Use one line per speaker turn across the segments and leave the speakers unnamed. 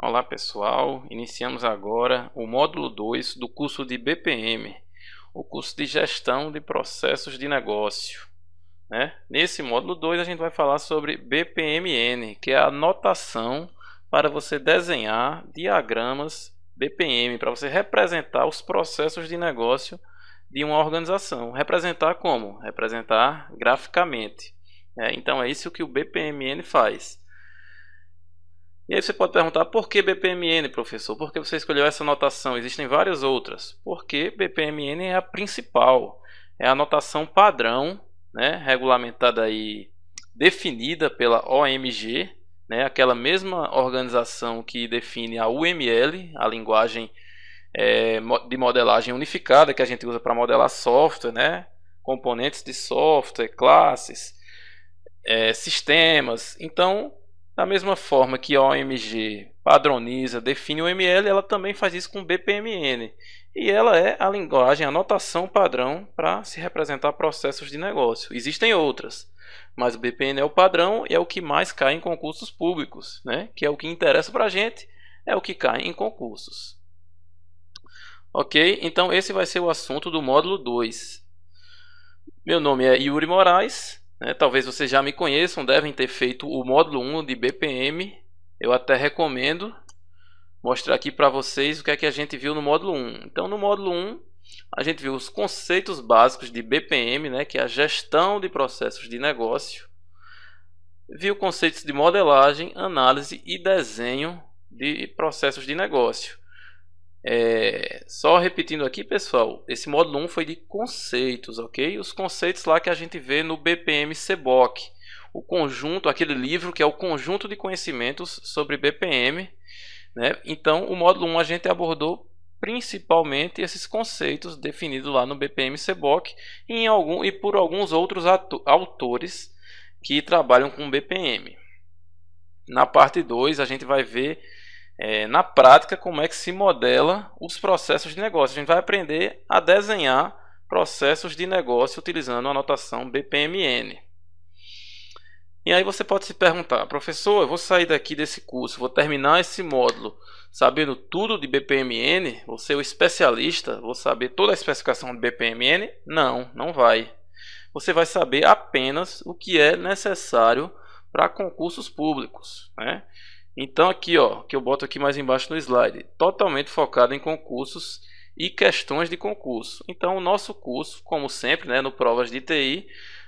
Olá pessoal, iniciamos agora o módulo 2 do curso de BPM, o curso de Gestão de Processos de Negócio. Né? Nesse módulo 2 a gente vai falar sobre BPMN, que é a notação para você desenhar diagramas BPM, para você representar os processos de negócio de uma organização. Representar como? Representar graficamente. É, então é isso que o BPMN faz e aí você pode perguntar por que BPMN, professor? Por que você escolheu essa notação? Existem várias outras. Porque BPMN é a principal, é a notação padrão, né, regulamentada aí, definida pela OMG, né, aquela mesma organização que define a UML, a linguagem é, de modelagem unificada que a gente usa para modelar software, né, componentes de software, classes, é, sistemas. Então da mesma forma que a OMG padroniza, define o ML, ela também faz isso com o BPMN. E ela é a linguagem, a notação padrão para se representar processos de negócio. Existem outras, mas o BPN é o padrão e é o que mais cai em concursos públicos, né? que é o que interessa para a gente, é o que cai em concursos. Ok? Então esse vai ser o assunto do módulo 2. Meu nome é Yuri Moraes, né? Talvez vocês já me conheçam, devem ter feito o módulo 1 de BPM. Eu até recomendo mostrar aqui para vocês o que é que a gente viu no módulo 1. Então, no módulo 1, a gente viu os conceitos básicos de BPM, né, que é a gestão de processos de negócio. Viu conceitos de modelagem, análise e desenho de processos de negócio. É, só repetindo aqui, pessoal, esse módulo 1 foi de conceitos, ok? Os conceitos lá que a gente vê no BPM CBOK, o conjunto, aquele livro que é o conjunto de conhecimentos sobre BPM, né? Então, o módulo 1 a gente abordou principalmente esses conceitos definidos lá no BPM CBOK e, em algum, e por alguns outros autores que trabalham com BPM. Na parte 2, a gente vai ver é, na prática como é que se modela os processos de negócio. A gente vai aprender a desenhar processos de negócio utilizando a notação BPMN. E aí você pode se perguntar, professor, eu vou sair daqui desse curso, vou terminar esse módulo sabendo tudo de BPMN, vou ser o especialista, vou saber toda a especificação de BPMN? Não, não vai. Você vai saber apenas o que é necessário para concursos públicos. Né? Então aqui, ó, que eu boto aqui mais embaixo no slide, totalmente focado em concursos e questões de concurso. Então o nosso curso, como sempre, né, no Provas de TI,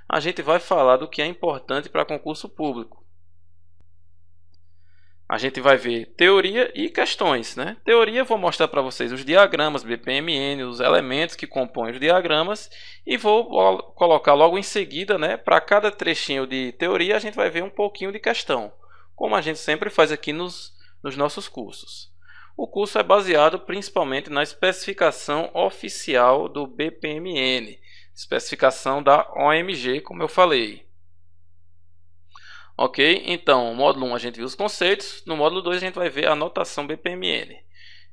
a gente vai falar do que é importante para concurso público. A gente vai ver teoria e questões, né? Teoria, vou mostrar para vocês os diagramas BPMN, os elementos que compõem os diagramas e vou colocar logo em seguida, né, para cada trechinho de teoria, a gente vai ver um pouquinho de questão como a gente sempre faz aqui nos, nos nossos cursos. O curso é baseado principalmente na especificação oficial do BPMN, especificação da OMG, como eu falei. Ok? Então, módulo 1 a gente viu os conceitos, no módulo 2 a gente vai ver a notação BPMN.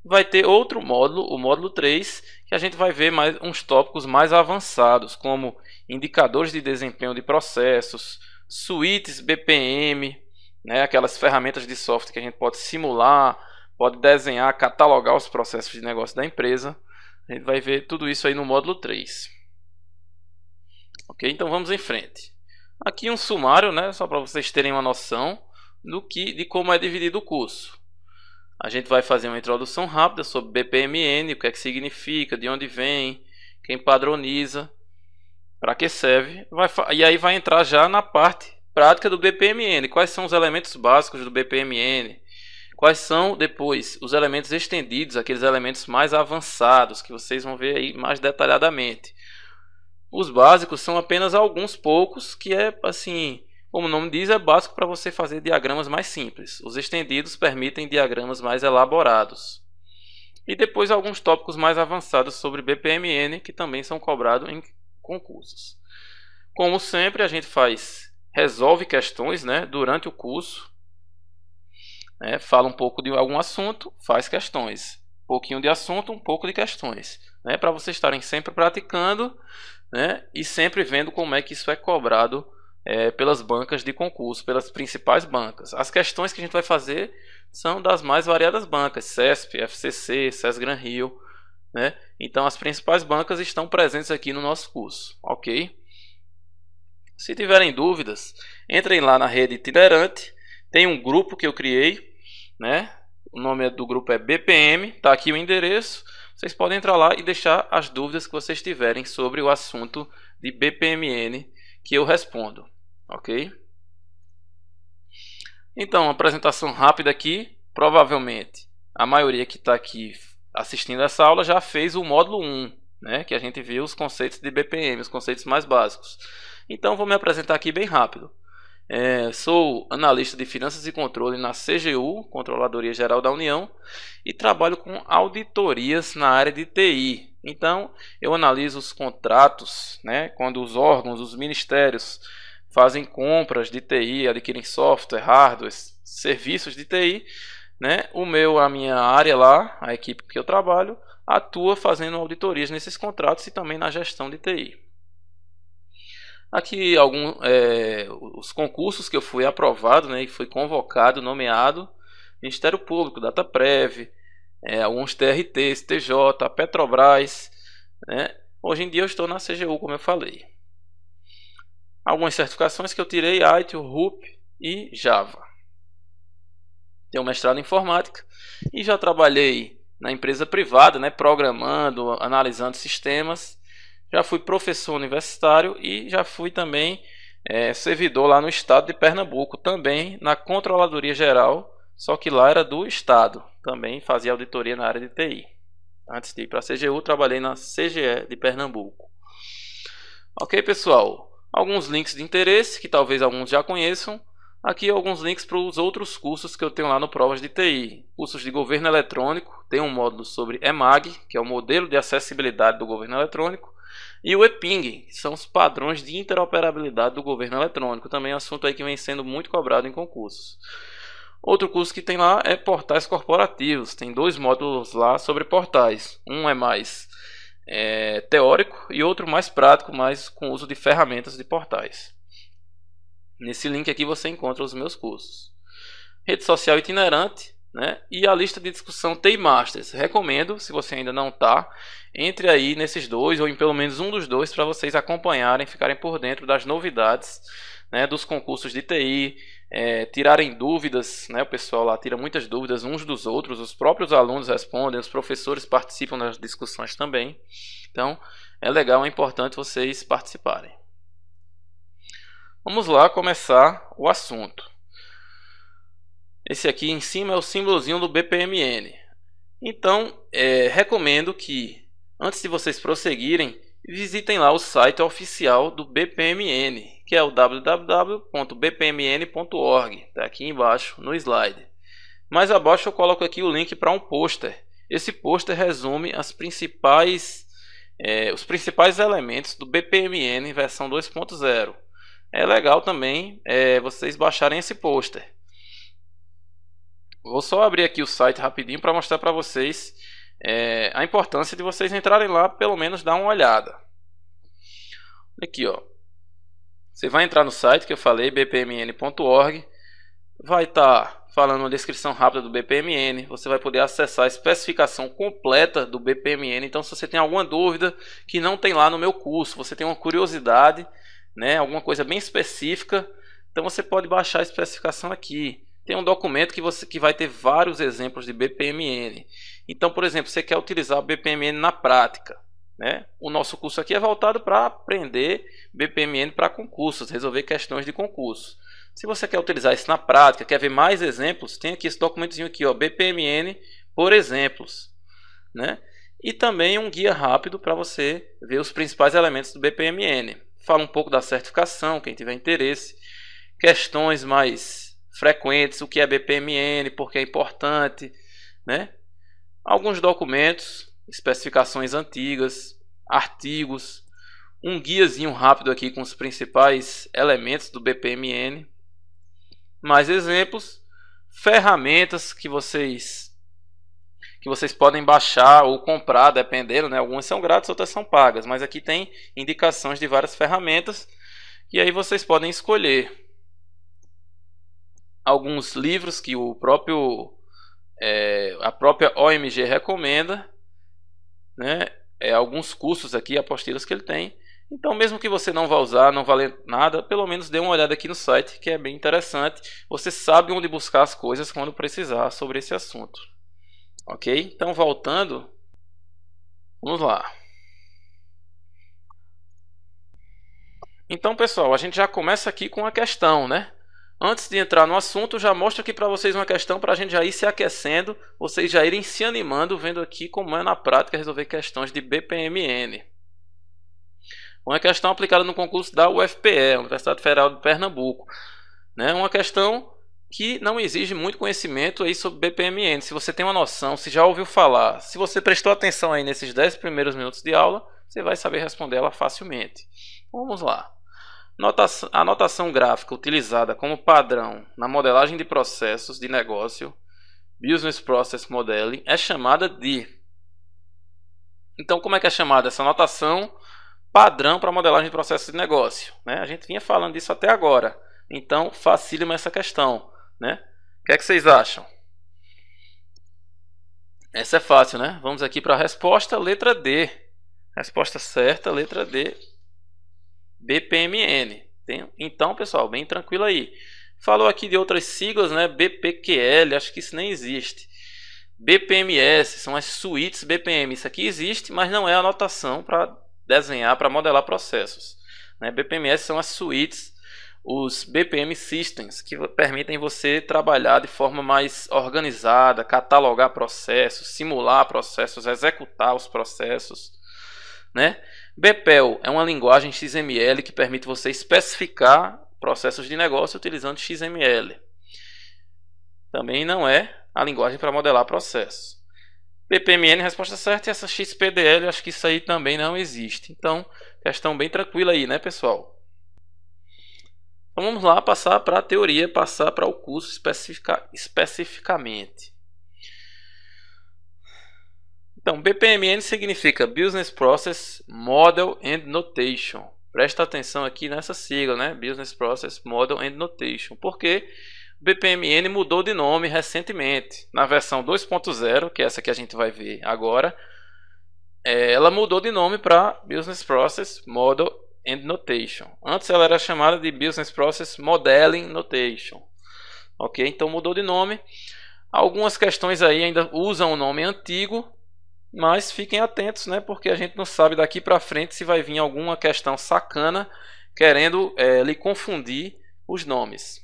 Vai ter outro módulo, o módulo 3, que a gente vai ver mais uns tópicos mais avançados, como indicadores de desempenho de processos, suítes BPM, né? aquelas ferramentas de software que a gente pode simular, pode desenhar, catalogar os processos de negócio da empresa. A gente vai ver tudo isso aí no módulo 3. Ok, então vamos em frente. Aqui um sumário, né, só para vocês terem uma noção do que, de como é dividido o curso. A gente vai fazer uma introdução rápida sobre BPMN, o que é que significa, de onde vem, quem padroniza, para que serve, vai, e aí vai entrar já na parte prática do BPMN. Quais são os elementos básicos do BPMN? Quais são depois os elementos estendidos, aqueles elementos mais avançados que vocês vão ver aí mais detalhadamente. Os básicos são apenas alguns poucos que é assim, como o nome diz, é básico para você fazer diagramas mais simples. Os estendidos permitem diagramas mais elaborados. E depois alguns tópicos mais avançados sobre BPMN que também são cobrados em concursos. Como sempre, a gente faz resolve questões né, durante o curso. Né, fala um pouco de algum assunto, faz questões. Um pouquinho de assunto, um pouco de questões. Né, Para vocês estarem sempre praticando né, e sempre vendo como é que isso é cobrado é, pelas bancas de concurso, pelas principais bancas. As questões que a gente vai fazer são das mais variadas bancas: CESP, FCC, SES Gran Rio. Né? Então, as principais bancas estão presentes aqui no nosso curso, ok? Se tiverem dúvidas, entrem lá na rede itinerante. Tem um grupo que eu criei, né? O nome do grupo é BPM, tá aqui o endereço. Vocês podem entrar lá e deixar as dúvidas que vocês tiverem sobre o assunto de BPMN que eu respondo, ok? Então, uma apresentação rápida aqui. Provavelmente a maioria que está aqui assistindo essa aula já fez o módulo 1, né? Que a gente viu os conceitos de BPM, os conceitos mais básicos. Então vou me apresentar aqui bem rápido. É, sou analista de finanças e controle na CGU, Controladoria Geral da União, e trabalho com auditorias na área de TI. Então, eu analiso os contratos, né, quando os órgãos, os ministérios fazem compras de TI, adquirem software, hardware, serviços de TI, né? O meu, a minha área lá, a equipe que eu trabalho, atua fazendo auditorias nesses contratos e também na gestão de TI. Aqui algum, é, os concursos que eu fui aprovado né, e fui convocado, nomeado, Ministério Público, Dataprev, é, alguns TRTs, TJ, Petrobras. Né? Hoje em dia eu estou na CGU, como eu falei. Algumas certificações que eu tirei, IT, RUP e Java. Tenho mestrado em informática e já trabalhei na empresa privada, né, programando, analisando sistemas já fui professor universitário e já fui também é, servidor lá no estado de Pernambuco, também na Controladoria Geral, só que lá era do estado, também fazia auditoria na área de TI. Antes de ir para a CGU, trabalhei na CGE de Pernambuco. Ok, pessoal? Alguns links de interesse, que talvez alguns já conheçam. Aqui alguns links para os outros cursos que eu tenho lá no Provas de TI. Cursos de Governo Eletrônico, tem um módulo sobre EMAG, que é o modelo de acessibilidade do governo eletrônico e o EPING, que são os padrões de interoperabilidade do governo eletrônico, também é um assunto aí que vem sendo muito cobrado em concursos. Outro curso que tem lá é portais corporativos, tem dois módulos lá sobre portais, um é mais é, teórico e outro mais prático, mais com uso de ferramentas de portais. Nesse link aqui você encontra os meus cursos. Rede social itinerante, né? E a lista de discussão TI Masters. Recomendo, se você ainda não está, entre aí nesses dois, ou em pelo menos um dos dois, para vocês acompanharem, ficarem por dentro das novidades né, dos concursos de TI, é, tirarem dúvidas, né, o pessoal lá tira muitas dúvidas uns dos outros, os próprios alunos respondem, os professores participam das discussões também. Então, é legal, é importante vocês participarem. Vamos lá começar o assunto. Esse aqui em cima é o símbolozinho do BPMN. Então, é, recomendo que, antes de vocês prosseguirem, visitem lá o site oficial do BPMN, que é o www.bpmn.org, está aqui embaixo no slide. Mais abaixo eu coloco aqui o link para um pôster. Esse pôster resume as principais, é, os principais elementos do BPMN versão 2.0. É legal também é, vocês baixarem esse pôster. Vou só abrir aqui o site rapidinho para mostrar para vocês é, a importância de vocês entrarem lá, pelo menos dar uma olhada. Aqui, ó. Você vai entrar no site que eu falei, bpmn.org. Vai estar tá falando uma descrição rápida do BPMN. Você vai poder acessar a especificação completa do BPMN. Então, se você tem alguma dúvida que não tem lá no meu curso, você tem uma curiosidade, né, alguma coisa bem específica, então você pode baixar a especificação aqui tem um documento que você que vai ter vários exemplos de BPMN. Então, por exemplo, você quer utilizar o BPMN na prática, né? O nosso curso aqui é voltado para aprender BPMN para concursos, resolver questões de concurso. Se você quer utilizar isso na prática, quer ver mais exemplos, tem aqui esse documentozinho aqui, ó, BPMN por exemplos, né? E também um guia rápido para você ver os principais elementos do BPMN. Fala um pouco da certificação, quem tiver interesse, questões mais frequentes, o que é BPMN, porque é importante, né? Alguns documentos, especificações antigas, artigos, um guiazinho rápido aqui com os principais elementos do BPMN. Mais exemplos, ferramentas que vocês que vocês podem baixar ou comprar, dependendo, né? Algumas são grátis, outras são pagas, mas aqui tem indicações de várias ferramentas e aí vocês podem escolher alguns livros que o próprio é, a própria OMG recomenda, né? É, alguns cursos aqui, apostilas que ele tem. Então, mesmo que você não vá usar, não vale nada, pelo menos dê uma olhada aqui no site, que é bem interessante. Você sabe onde buscar as coisas quando precisar sobre esse assunto. Ok? Então, voltando, vamos lá. Então, pessoal, a gente já começa aqui com a questão, né? Antes de entrar no assunto, já mostro aqui para vocês uma questão para a gente já ir se aquecendo, vocês já irem se animando, vendo aqui como é na prática resolver questões de BPMN. Uma questão aplicada no concurso da UFPE, Universidade Federal de Pernambuco. Né? Uma questão que não exige muito conhecimento aí sobre BPMN. Se você tem uma noção, se já ouviu falar, se você prestou atenção aí nesses 10 primeiros minutos de aula, você vai saber responder ela facilmente. Vamos lá. A notação gráfica utilizada como padrão na modelagem de processos de negócio, Business Process Modeling, é chamada de. Então, como é que é chamada essa notação padrão para modelagem de processos de negócio? Né? A gente vinha falando disso até agora. Então, facilita essa questão. Né? O que é que vocês acham? Essa é fácil, né? Vamos aqui para a resposta, letra D. Resposta certa, letra D. BPMN. Então, pessoal, bem tranquilo aí. Falou aqui de outras siglas, né? BPQL, acho que isso nem existe. BPMS, são as suítes BPM. Isso aqui existe, mas não é anotação para desenhar, para modelar processos. Né? BPMS são as suítes, os BPM Systems, que permitem você trabalhar de forma mais organizada, catalogar processos, simular processos, executar os processos. Né? BPEL é uma linguagem XML que permite você especificar processos de negócio utilizando XML. Também não é a linguagem para modelar processos. PPMN, resposta certa, e essa XPDL, acho que isso aí também não existe. Então, questão bem tranquila aí, né, pessoal? Então, vamos lá passar para a teoria, passar para o curso especifica, especificamente. Então, BPMN significa Business Process Model and Notation. Presta atenção aqui nessa sigla, né? Business Process Model and Notation. Porque BPMN mudou de nome recentemente. Na versão 2.0, que é essa que a gente vai ver agora, é, ela mudou de nome para Business Process Model and Notation. Antes ela era chamada de Business Process Modeling Notation. Ok? Então mudou de nome. Algumas questões aí ainda usam o nome antigo, mas fiquem atentos, né? Porque a gente não sabe daqui para frente se vai vir alguma questão sacana querendo é, lhe confundir os nomes.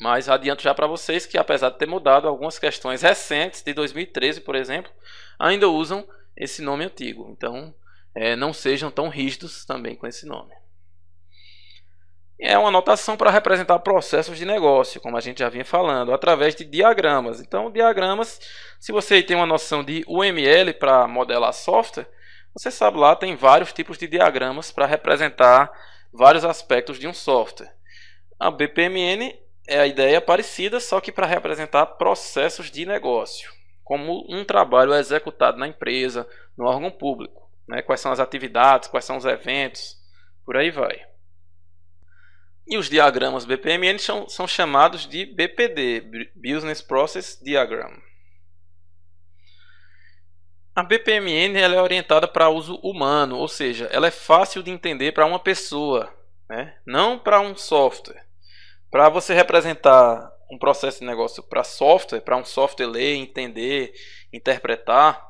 Mas adianto já para vocês que, apesar de ter mudado, algumas questões recentes, de 2013, por exemplo, ainda usam esse nome antigo. Então, é, não sejam tão rígidos também com esse nome é uma notação para representar processos de negócio, como a gente já vinha falando, através de diagramas. Então, diagramas, se você tem uma noção de UML para modelar software, você sabe lá, tem vários tipos de diagramas para representar vários aspectos de um software. A BPMN é a ideia parecida, só que para representar processos de negócio, como um trabalho executado na empresa, no órgão público. Né? Quais são as atividades, quais são os eventos, por aí vai. E os diagramas BPMN são, são chamados de BPD, Business Process Diagram. A BPMN ela é orientada para uso humano, ou seja, ela é fácil de entender para uma pessoa, né? não para um software. Para você representar um processo de negócio para software, para um software ler, entender, interpretar,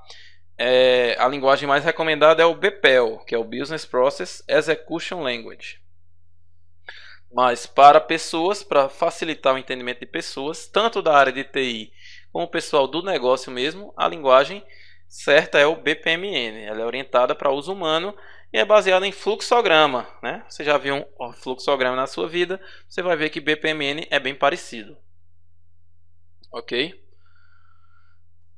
é, a linguagem mais recomendada é o BPEL, que é o Business Process Execution Language mas para pessoas, para facilitar o entendimento de pessoas, tanto da área de TI como pessoal do negócio mesmo, a linguagem certa é o BPMN. Ela é orientada para uso humano e é baseada em fluxograma. Né? Você já viu um fluxograma na sua vida, você vai ver que BPMN é bem parecido. Ok?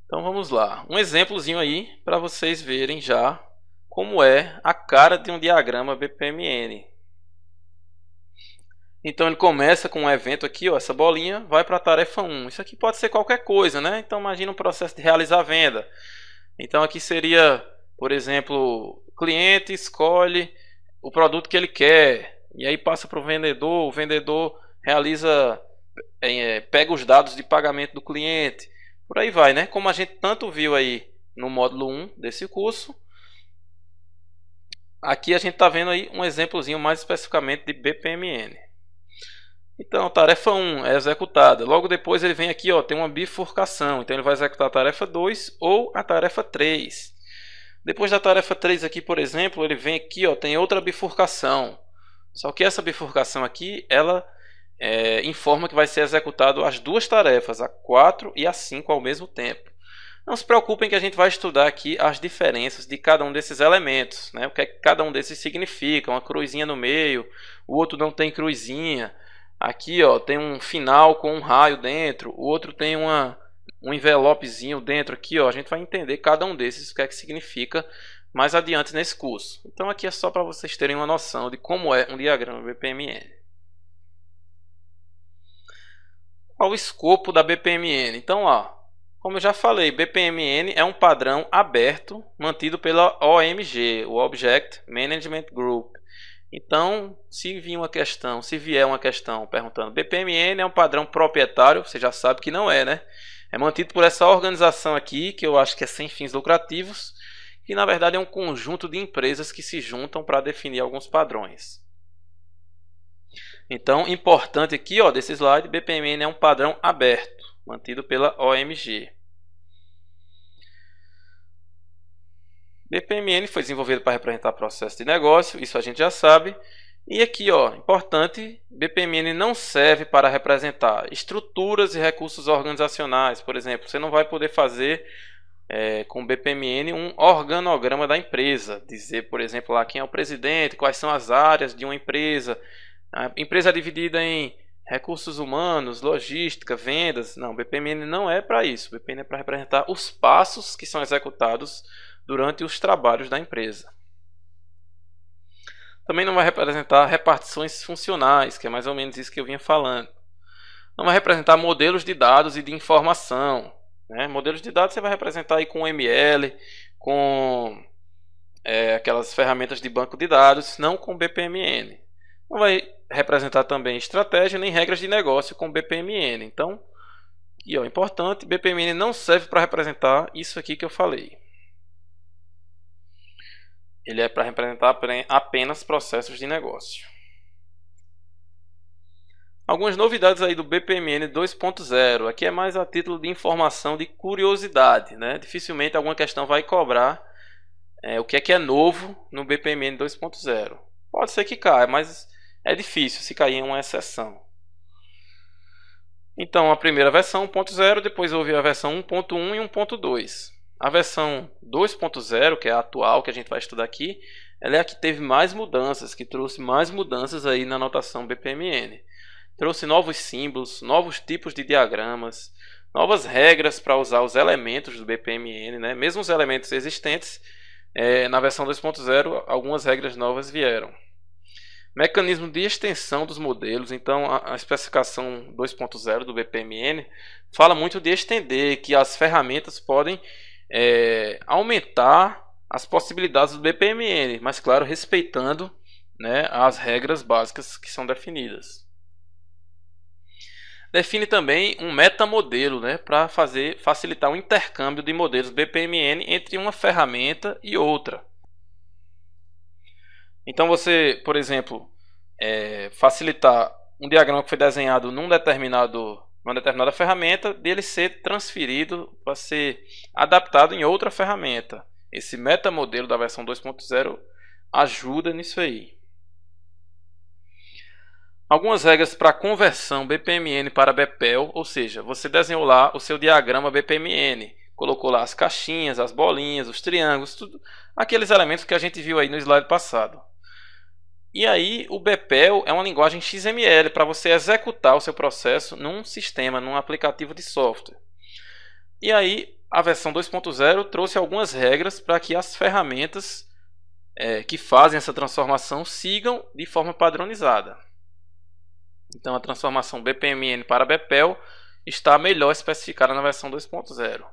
Então vamos lá. Um exemplozinho aí para vocês verem já como é a cara de um diagrama BPMN. Então ele começa com um evento aqui, ó, essa bolinha vai para a tarefa 1. Isso aqui pode ser qualquer coisa, né? Então imagina um processo de realizar a venda. Então aqui seria, por exemplo, o cliente escolhe o produto que ele quer e aí passa para o vendedor, o vendedor realiza, é, é, pega os dados de pagamento do cliente. Por aí vai, né? Como a gente tanto viu aí no módulo 1 desse curso, Aqui a gente está vendo aí um exemplozinho mais especificamente de BPMN. Então, tarefa 1 é executada. Logo depois ele vem aqui, ó, tem uma bifurcação. Então ele vai executar a tarefa 2 ou a tarefa 3. Depois da tarefa 3 aqui, por exemplo, ele vem aqui, ó, tem outra bifurcação. Só que essa bifurcação aqui, ela é, informa que vai ser executado as duas tarefas, a 4 e a 5 ao mesmo tempo. Não se preocupem que a gente vai estudar aqui as diferenças de cada um desses elementos, né? o que, é que cada um desses significa, uma cruzinha no meio, o outro não tem cruzinha, Aqui ó, tem um final com um raio dentro, o outro tem uma, um envelopezinho dentro aqui. Ó, a gente vai entender cada um desses, o que é que significa mais adiante nesse curso. Então aqui é só para vocês terem uma noção de como é um diagrama BPMN. Qual o escopo da BPMN? Então, ó, como eu já falei, BPMN é um padrão aberto mantido pela OMG, o Object Management Group, então, se vir uma questão, se vier uma questão perguntando, BPMN é um padrão proprietário, você já sabe que não é, né? É mantido por essa organização aqui, que eu acho que é sem fins lucrativos, que na verdade é um conjunto de empresas que se juntam para definir alguns padrões. Então, importante aqui, ó, desse slide, BPMN é um padrão aberto, mantido pela OMG. BPMN foi desenvolvido para representar processo de negócio, isso a gente já sabe. E aqui, ó, importante, BPMN não serve para representar estruturas e recursos organizacionais. Por exemplo, você não vai poder fazer é, com BPMN um organograma da empresa. Dizer, por exemplo, lá quem é o presidente, quais são as áreas de uma empresa. A empresa é dividida em recursos humanos, logística, vendas. Não, BPMN não é para isso. BPMN é para representar os passos que são executados durante os trabalhos da empresa. Também não vai representar repartições funcionais, que é mais ou menos isso que eu vinha falando. Não vai representar modelos de dados e de informação. Né? Modelos de dados você vai representar aí com ML, com é, aquelas ferramentas de banco de dados, não com BPMN. Não vai representar também estratégia nem regras de negócio com BPMN. Então, e é importante, BPMN não serve para representar isso aqui que eu falei ele é para representar apenas processos de negócio. Algumas novidades aí do BPMN 2.0. Aqui é mais a título de informação, de curiosidade. Né? Dificilmente alguma questão vai cobrar é, o que é que é novo no BPMN 2.0. Pode ser que caia, mas é difícil se cair em uma exceção. Então, a primeira versão 1.0, depois houve a versão 1.1 e 1.2. A versão 2.0, que é a atual que a gente vai estudar aqui, ela é a que teve mais mudanças, que trouxe mais mudanças aí na notação BPMN. Trouxe novos símbolos, novos tipos de diagramas, novas regras para usar os elementos do BPMN, né? mesmo os elementos existentes. É, na versão 2.0, algumas regras novas vieram. Mecanismo de extensão dos modelos. Então, a, especificação 2.0 do BPMN fala muito de estender, que as ferramentas podem é, aumentar as possibilidades do BPMN, mas claro, respeitando né, as regras básicas que são definidas. Define também um metamodelo né, para facilitar o intercâmbio de modelos BPMN entre uma ferramenta e outra. Então você, por exemplo, é, facilitar um diagrama que foi desenhado num determinado uma determinada ferramenta, dele ser transferido para ser adaptado em outra ferramenta. Esse metamodelo da versão 2.0 ajuda nisso aí. Algumas regras para conversão BPMN para BPEL, ou seja, você desenhou lá o seu diagrama BPMN, colocou lá as caixinhas, as bolinhas, os triângulos, tudo aqueles elementos que a gente viu aí no slide passado. E aí, o BPEL é uma linguagem XML para você executar o seu processo num sistema, num aplicativo de software. E aí, a versão 2.0 trouxe algumas regras para que as ferramentas é, que fazem essa transformação sigam de forma padronizada. Então, a transformação BPMN para BPEL está melhor especificada na versão 2.0.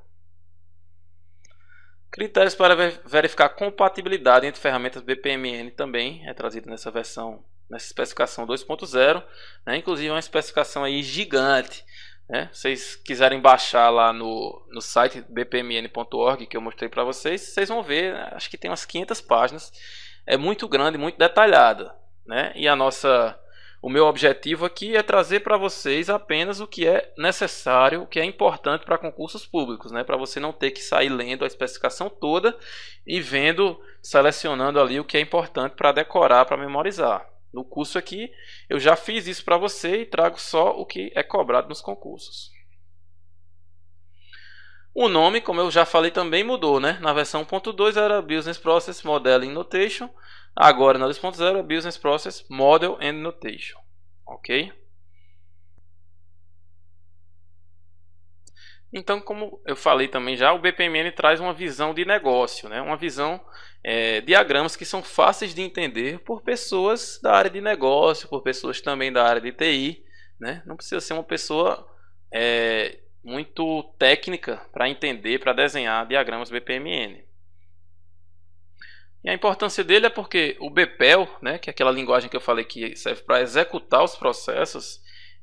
Critérios para verificar compatibilidade entre ferramentas BPMN também é trazido nessa versão, nessa especificação 2.0, né? inclusive é uma especificação aí gigante. Né? Vocês quiserem baixar lá no, no site bpmn.org que eu mostrei para vocês, vocês vão ver, né? acho que tem umas 500 páginas, é muito grande, muito detalhada, né? E a nossa o meu objetivo aqui é trazer para vocês apenas o que é necessário, o que é importante para concursos públicos, né? Para você não ter que sair lendo a especificação toda e vendo, selecionando ali o que é importante para decorar, para memorizar. No curso aqui, eu já fiz isso para você e trago só o que é cobrado nos concursos. O nome, como eu já falei, também mudou, né? Na versão 1.2 era Business Process Modeling Notation Agora, na 2.0, Business Process, Model and Notation. Ok? Então, como eu falei também já, o BPMN traz uma visão de negócio, né? uma visão, é, diagramas que são fáceis de entender por pessoas da área de negócio, por pessoas também da área de TI. Né? Não precisa ser uma pessoa é, muito técnica para entender, para desenhar diagramas BPMN. E a importância dele é porque o BPEL, né, que é aquela linguagem que eu falei que serve para executar os processos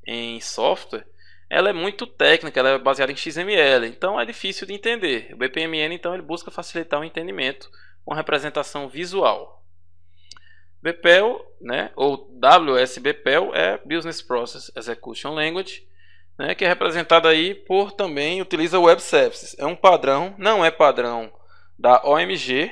em software, ela é muito técnica, ela é baseada em XML, então é difícil de entender. O BPMN então ele busca facilitar o entendimento com representação visual. BPEL, né, ou WSBPEL é Business Process Execution Language, né, que é representada aí por também utiliza Web Services. É um padrão, não é padrão da OMG,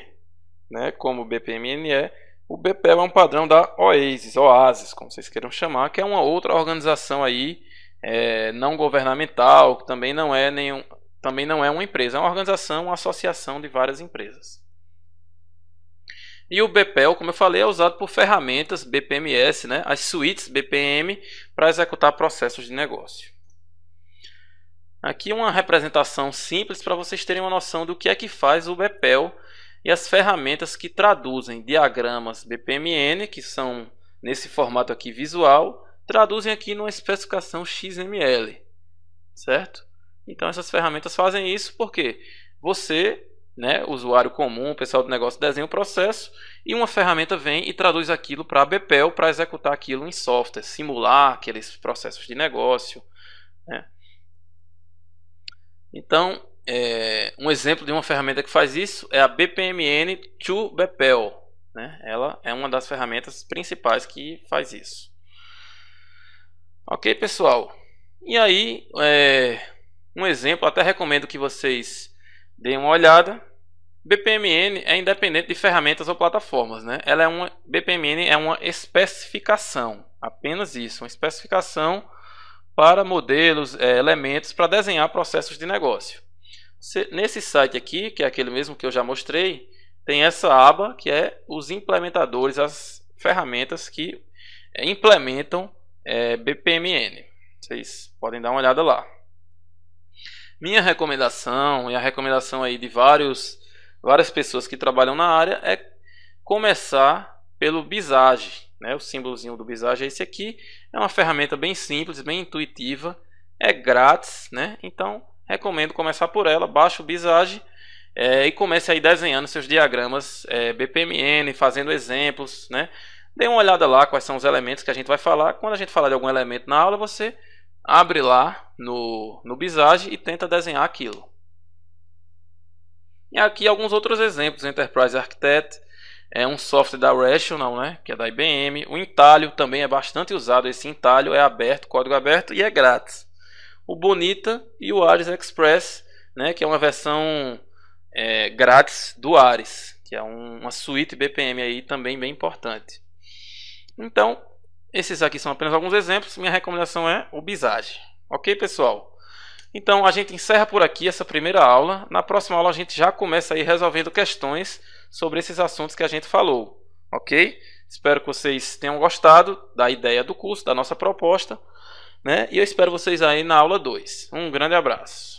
né, como o BPMN é, o BPEL é um padrão da OASIS, OASIS, como vocês queiram chamar, que é uma outra organização aí é, não governamental, que também não é nenhum, também não é uma empresa, é uma organização, uma associação de várias empresas. E o BPEL, como eu falei, é usado por ferramentas BPMS, né, as suítes BPM, para executar processos de negócio. Aqui uma representação simples para vocês terem uma noção do que é que faz o BPEL e as ferramentas que traduzem diagramas BPMN, que são nesse formato aqui visual, traduzem aqui numa especificação XML, certo? Então essas ferramentas fazem isso porque você, né, usuário comum, pessoal do negócio desenha o processo e uma ferramenta vem e traduz aquilo para a BPL para executar aquilo em software, simular aqueles processos de negócio, né? Então, é, um exemplo de uma ferramenta que faz isso é a BPMN to Bepel. Né? Ela é uma das ferramentas principais que faz isso. Ok, pessoal? E aí, é, um exemplo, até recomendo que vocês deem uma olhada. BPMN é independente de ferramentas ou plataformas, né? Ela é uma BPMN é uma especificação, apenas isso, uma especificação para modelos, é, elementos para desenhar processos de negócio. Nesse site aqui, que é aquele mesmo que eu já mostrei, tem essa aba que é os implementadores, as ferramentas que é, implementam é, BPMN. Vocês podem dar uma olhada lá. Minha recomendação e a recomendação aí de vários, várias pessoas que trabalham na área é começar pelo Visage. Né? O símbolozinho do Visage é esse aqui. É uma ferramenta bem simples, bem intuitiva, é grátis, né? Então recomendo começar por ela, baixa o Bizage é, e comece aí desenhando seus diagramas é, BPMN, fazendo exemplos, né? Dê uma olhada lá quais são os elementos que a gente vai falar. Quando a gente falar de algum elemento na aula, você abre lá no, no Bizage e tenta desenhar aquilo. E aqui alguns outros exemplos, Enterprise Architect, é um software da Rational, né, que é da IBM. O entalho também é bastante usado, esse entalho é aberto, código aberto e é grátis o Bonita e o Ares Express, né, que é uma versão é, grátis do Ares, que é um, uma suíte BPM aí também bem importante. Então, esses aqui são apenas alguns exemplos. Minha recomendação é o Bizage. Ok, pessoal? Então, a gente encerra por aqui essa primeira aula. Na próxima aula, a gente já começa aí resolvendo questões sobre esses assuntos que a gente falou. Ok? Espero que vocês tenham gostado da ideia do curso, da nossa proposta. Né? E eu espero vocês aí na aula 2. Um grande abraço.